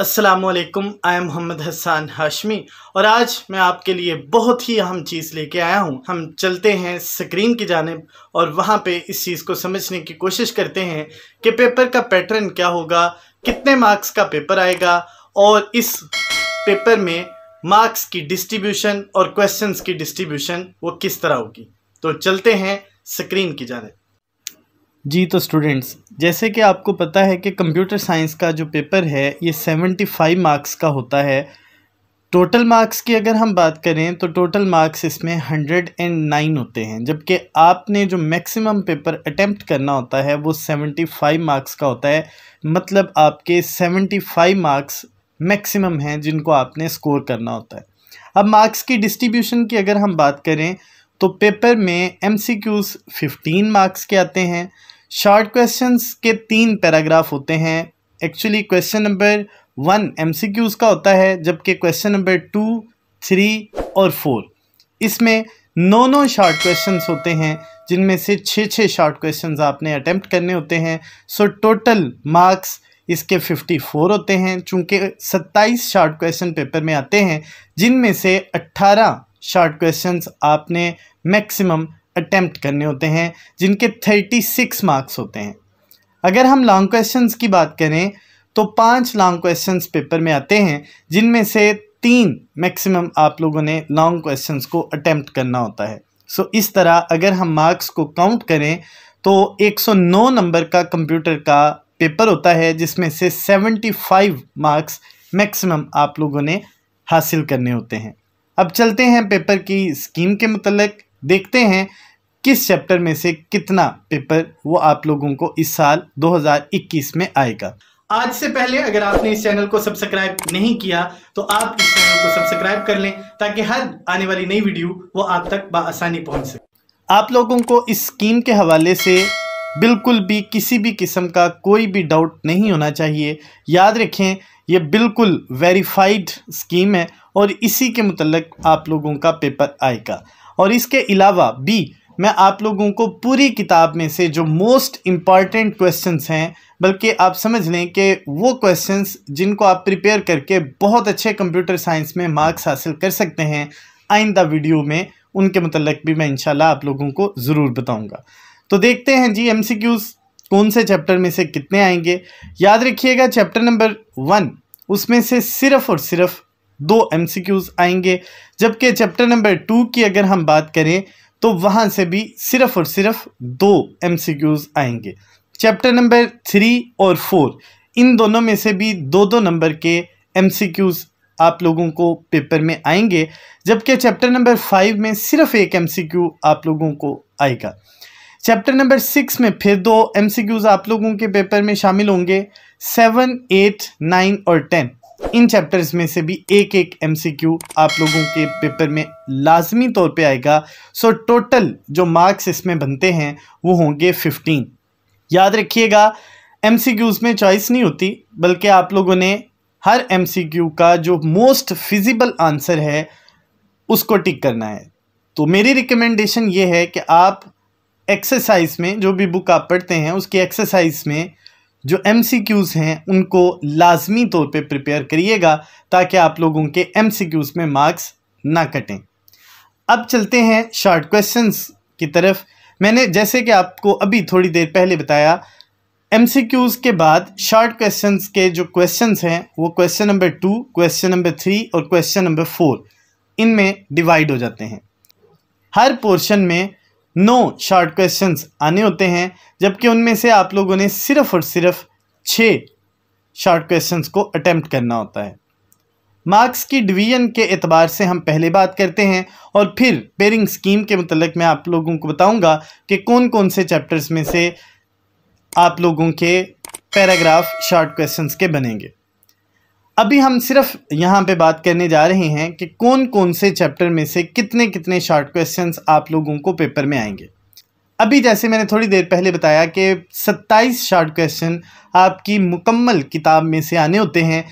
असलकम आई मोहम्मद हसान हाशमी और आज मैं आपके लिए बहुत ही अहम चीज़ लेके आया हूँ हम चलते हैं स्क्रीन की जानब और वहाँ पे इस चीज़ को समझने की कोशिश करते हैं कि पेपर का पैटर्न क्या होगा कितने मार्क्स का पेपर आएगा और इस पेपर में मार्क्स की डिस्ट्रीब्यूशन और क्वेश्चंस की डिस्ट्रीब्यूशन वो किस तरह होगी तो चलते हैं स्क्रीन की जानब जी तो स्टूडेंट्स जैसे कि आपको पता है कि कंप्यूटर साइंस का जो पेपर है ये सेवेंटी फाइव मार्क्स का होता है टोटल मार्क्स की अगर हम बात करें तो टोटल मार्क्स इसमें हंड्रेड एंड नाइन होते हैं जबकि आपने जो मैक्सिमम पेपर अटैम्प्ट करना होता है वो सेवेंटी फाइव मार्क्स का होता है मतलब आपके सेवेंटी फाइव मार्क्स मैक्सिमम हैं जिनको आपने स्कोर करना होता है अब मार्क्स की डिस्ट्रीब्यूशन की अगर हम बात करें तो पेपर में M C Qs fifteen marks के आते हैं शॉर्ट क्वेश्चंस के तीन पैराग्राफ होते हैं actually question number one M C Qs का होता है जबकि क्वेश्चन नंबर टू थ्री और फोर इसमें नौ नौ शॉर्ट क्वेश्चंस होते हैं जिनमें से छः छः शॉर्ट क्वेश्चंस आपने अटैम्प्ट करने होते हैं सो टोटल मार्क्स इसके 54 होते हैं चूँकि 27 शॉर्ट क्वेश्चन पेपर में आते हैं जिनमें से शॉर्ट क्वेश्चंस आपने मैक्सिमम अटेम्प्ट करने होते हैं जिनके थर्टी सिक्स मार्क्स होते हैं अगर हम लॉन्ग क्वेश्चंस की बात करें तो पांच लॉन्ग क्वेश्चंस पेपर में आते हैं जिनमें से तीन मैक्सिमम आप लोगों ने लॉन्ग क्वेश्चंस को अटेम्प्ट करना होता है सो इस तरह अगर हम मार्क्स को काउंट करें तो एक नंबर का कंप्यूटर का पेपर होता है जिसमें से सेवेंटी मार्क्स मैक्सिमम आप लोगों ने हासिल करने होते हैं अब चलते हैं पेपर की स्कीम के मतलब देखते हैं किस चैप्टर में से कितना पेपर वो आप लोगों को इस साल 2021 में आएगा आज से पहले अगर आपने इस चैनल को सब्सक्राइब नहीं किया तो आप इस चैनल को सब्सक्राइब कर लें ताकि हर आने वाली नई वीडियो वो आप तक बसानी पहुंच सके आप लोगों को इस स्कीम के हवाले से बिल्कुल भी किसी भी किस्म का कोई भी डाउट नहीं होना चाहिए याद रखें ये बिल्कुल वेरीफाइड स्कीम है और इसी के मतलब आप लोगों का पेपर आएगा और इसके अलावा बी मैं आप लोगों को पूरी किताब में से जो मोस्ट इम्पॉर्टेंट क्वेश्चंस हैं बल्कि आप समझ लें कि वो क्वेश्चंस जिनको आप प्रिपेयर करके बहुत अच्छे कंप्यूटर साइंस में मार्क्स हासिल कर सकते हैं आइंदा वीडियो में उनके मतलब भी मैं इंशाल्लाह आप लोगों को ज़रूर बताऊंगा तो देखते हैं जी एम कौन से चैप्टर में से कितने आएंगे याद रखिएगा चैप्टर नंबर वन उसमें से सिर्फ़ और सिर्फ़ दो एम आएंगे जबकि चैप्टर नंबर टू की अगर हम बात करें तो वहाँ से भी सिर्फ और सिर्फ दो एम आएंगे चैप्टर नंबर थ्री और फोर इन दोनों में से भी दो दो नंबर के एम आप लोगों को पेपर में आएंगे जबकि चैप्टर नंबर फाइव में सिर्फ एक एम आप लोगों को आएगा चैप्टर नंबर सिक्स में फिर दो एम आप लोगों के पेपर में शामिल होंगे सेवन एट नाइन और टेन इन चैप्टर्स में से भी एक एक एम आप लोगों के पेपर में लाजमी तौर पे आएगा सो टोटल जो मार्क्स इसमें बनते हैं वो होंगे फिफ्टीन याद रखिएगा एम में चॉइस नहीं होती बल्कि आप लोगों ने हर एम का जो मोस्ट फिजिबल आंसर है उसको टिक करना है तो मेरी रिकमेंडेशन ये है कि आप एक्सरसाइज में जो भी बुक आप पढ़ते हैं उसकी एक्सरसाइज में जो एम हैं उनको लाजमी तौर पे प्रिपेयर करिएगा ताकि आप लोगों के एम में मार्क्स ना कटें अब चलते हैं शॉर्ट क्वेश्चंस की तरफ मैंने जैसे कि आपको अभी थोड़ी देर पहले बताया एम के बाद शॉर्ट क्वेश्चंस के जो क्वेश्चंस हैं वो question number two question number three और क्वेश्चन नंबर फोर इनमें डिवाइड हो जाते हैं हर पोर्शन में नौ शार्ट क्वेश्चंस आने होते हैं जबकि उनमें से आप लोगों ने सिर्फ और सिर्फ छः शॉर्ट क्वेश्चंस को अटैम्प्ट करना होता है मार्क्स की डिवीजन के एतबार से हम पहले बात करते हैं और फिर पेरिंग स्कीम के मतलब मैं आप लोगों को बताऊंगा कि कौन कौन से चैप्टर्स में से आप लोगों के पैराग्राफ शार्ट क्वेश्चंस के बनेंगे अभी हम सिर्फ यहाँ पे बात करने जा रहे हैं कि कौन कौन से चैप्टर में से कितने कितने शॉर्ट क्वेश्चंस आप लोगों को पेपर में आएंगे अभी जैसे मैंने थोड़ी देर पहले बताया कि 27 शॉर्ट क्वेश्चन आपकी मुकम्मल किताब में से आने होते हैं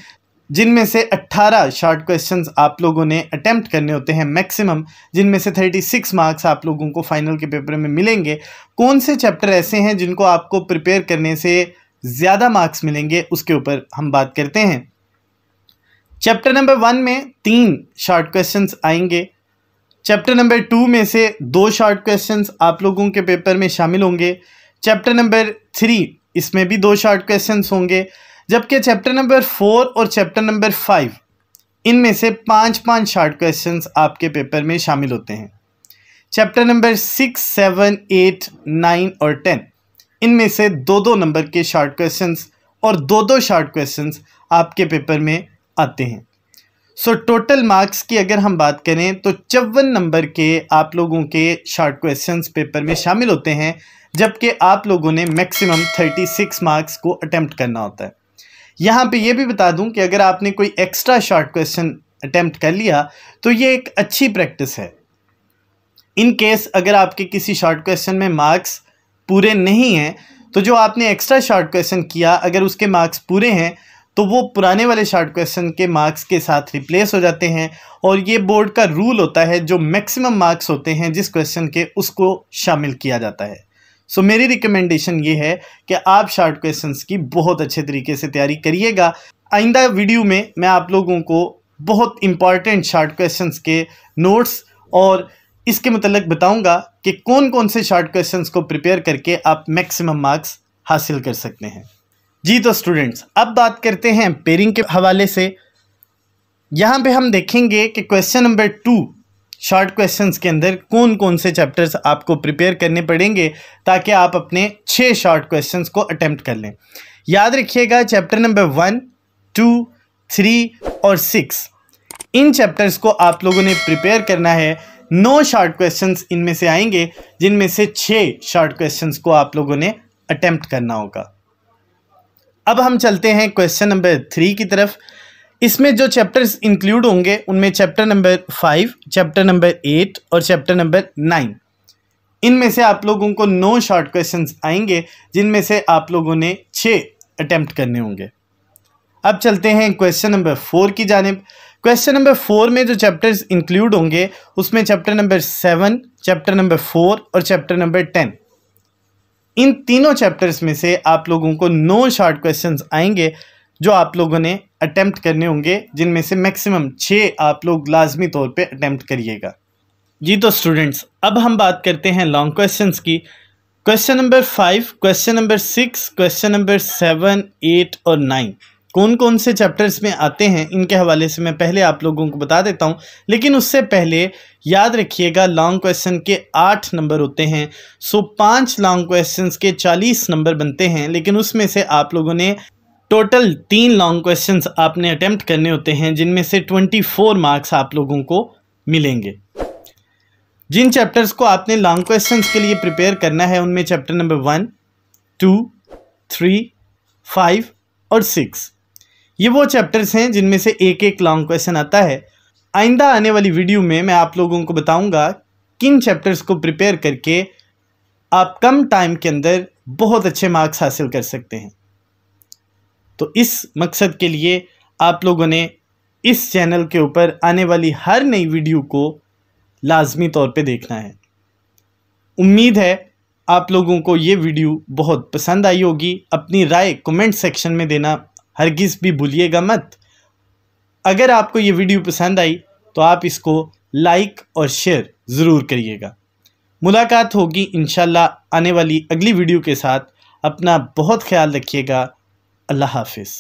जिनमें से 18 शॉर्ट क्वेश्चंस आप लोगों ने अटैम्प्ट करने होते हैं मैक्सिमम जिनमें से 36 मार्क्स आप लोगों को फाइनल के पेपर में मिलेंगे कौन से चैप्टर ऐसे हैं जिनको आपको प्रिपेयर करने से ज़्यादा मार्क्स मिलेंगे उसके ऊपर हम बात करते हैं चैप्टर नंबर वन में तीन शॉर्ट क्वेश्चंस आएंगे चैप्टर नंबर टू में से दो शॉर्ट क्वेश्चंस आप लोगों के पेपर में शामिल होंगे चैप्टर नंबर थ्री इसमें भी दो शॉर्ट क्वेश्चंस होंगे जबकि चैप्टर नंबर फोर और चैप्टर नंबर फाइव इनमें से पाँच पाँच शॉर्ट क्वेश्चंस आपके पेपर में शामिल होते हैं chapter number six seven eight nine और टेन इनमें से दो दो नंबर के शॉर्ट क्वेश्चन और दो दो शॉर्ट क्वेश्चन आपके पेपर में आते हैं सो टोटल मार्क्स की अगर हम बात करें तो चौवन नंबर के आप लोगों के शार्ट क्वेश्चन पेपर में शामिल होते हैं जबकि आप लोगों ने मैक्सिमम थर्टी सिक्स मार्क्स को अटैम्प्ट करना होता है यहाँ पे ये भी बता दूँ कि अगर आपने कोई एक्स्ट्रा शॉर्ट क्वेश्चन अटैम्प्ट कर लिया तो ये एक अच्छी प्रैक्टिस है इन केस अगर आपके किसी शॉर्ट क्वेश्चन में मार्क्स पूरे नहीं हैं तो जो आपने एक्स्ट्रा शॉर्ट क्वेश्चन किया अगर उसके मार्क्स पूरे हैं तो वो पुराने वाले शार्ट क्वेश्चन के मार्क्स के साथ रिप्लेस हो जाते हैं और ये बोर्ड का रूल होता है जो मैक्सिमम मार्क्स होते हैं जिस क्वेश्चन के उसको शामिल किया जाता है सो so, मेरी रिकमेंडेशन ये है कि आप शार्ट क्वेश्चंस की बहुत अच्छे तरीके से तैयारी करिएगा आइंदा वीडियो में मैं आप लोगों को बहुत इंपॉर्टेंट शार्ट क्वेश्चंस के नोट्स और इसके मतलब बताऊंगा कि कौन कौन से शार्ट क्वेश्चंस को प्रिपेयर करके आप मैक्सिमम मार्क्स हासिल कर सकते हैं जी तो स्टूडेंट्स अब बात करते हैं पेयरिंग के हवाले से यहाँ पे हम देखेंगे कि question number two short questions के अंदर कौन कौन से चैप्टर्स आपको प्रिपेयर करने पड़ेंगे ताकि आप अपने छः शॉर्ट क्वेश्चंस को अटैम्प्ट कर लें याद रखिएगा chapter number one two three और सिक्स इन चैप्टर्स को आप लोगों ने प्रिपेयर करना है नौ शॉर्ट क्वेश्चन इनमें से आएंगे जिनमें से छः शॉर्ट क्वेश्चन को आप लोगों ने अटैम्प्ट करना होगा अब हम चलते हैं क्वेश्चन नंबर थ्री की तरफ इसमें जो चैप्टर्स इंक्लूड होंगे उनमें chapter number five chapter number eight और चैप्टर नंबर नाइन इनमें से आप लोगों को नौ शॉर्ट क्वेश्चन आएंगे जिनमें से आप लोगों ने छः अटैम्प्ट करने होंगे अब चलते हैं क्वेश्चन नंबर फोर की जानब क्वेश्चन नंबर फोर में जो चैप्टर्स इंक्लूड होंगे उसमें chapter number seven chapter number four और चैप्टर नंबर टेन इन तीनों चैप्टर्स में से आप लोगों को नौ शॉर्ट क्वेश्चंस आएंगे जो आप लोगों ने अटैम्प्ट करने होंगे जिनमें से मैक्सिमम छः आप लोग लाजमी तौर पे अटैम्प्ट करिएगा जी तो स्टूडेंट्स अब हम बात करते हैं लॉन्ग क्वेश्चंस की question number five question number six question number seven eight और नाइन कौन कौन से चैप्टर्स में आते हैं इनके हवाले से मैं पहले आप लोगों को बता देता हूँ लेकिन उससे पहले याद रखिएगा लॉन्ग क्वेश्चन के आठ नंबर होते हैं सो पांच लॉन्ग क्वेश्चन के चालीस नंबर बनते हैं लेकिन उसमें से आप लोगों ने टोटल तीन लॉन्ग क्वेश्चन आपने अटैम्प्ट करने होते हैं जिनमें से ट्वेंटी फोर मार्क्स आप लोगों को मिलेंगे जिन चैप्टर्स को आपने लॉन्ग क्वेश्चंस के लिए प्रिपेयर करना है उनमें chapter number one two three five और सिक्स ये वो चैप्टर्स हैं जिनमें से एक एक लॉन्ग क्वेश्चन आता है आइंदा आने वाली वीडियो में मैं आप लोगों को बताऊंगा किन चैप्टर्स को प्रिपेयर करके आप कम टाइम के अंदर बहुत अच्छे मार्क्स हासिल कर सकते हैं तो इस मकसद के लिए आप लोगों ने इस चैनल के ऊपर आने वाली हर नई वीडियो को लाजमी तौर पे देखना है उम्मीद है आप लोगों को ये वीडियो बहुत पसंद आई होगी अपनी राय कमेंट सेक्शन में देना हरगिज़ भी भूलिएगा मत अगर आपको ये वीडियो पसंद आई तो आप इसको लाइक और शेयर ज़रूर करिएगा मुलाकात होगी इन आने वाली अगली वीडियो के साथ अपना बहुत ख्याल रखिएगा अल्लाह हाफिज़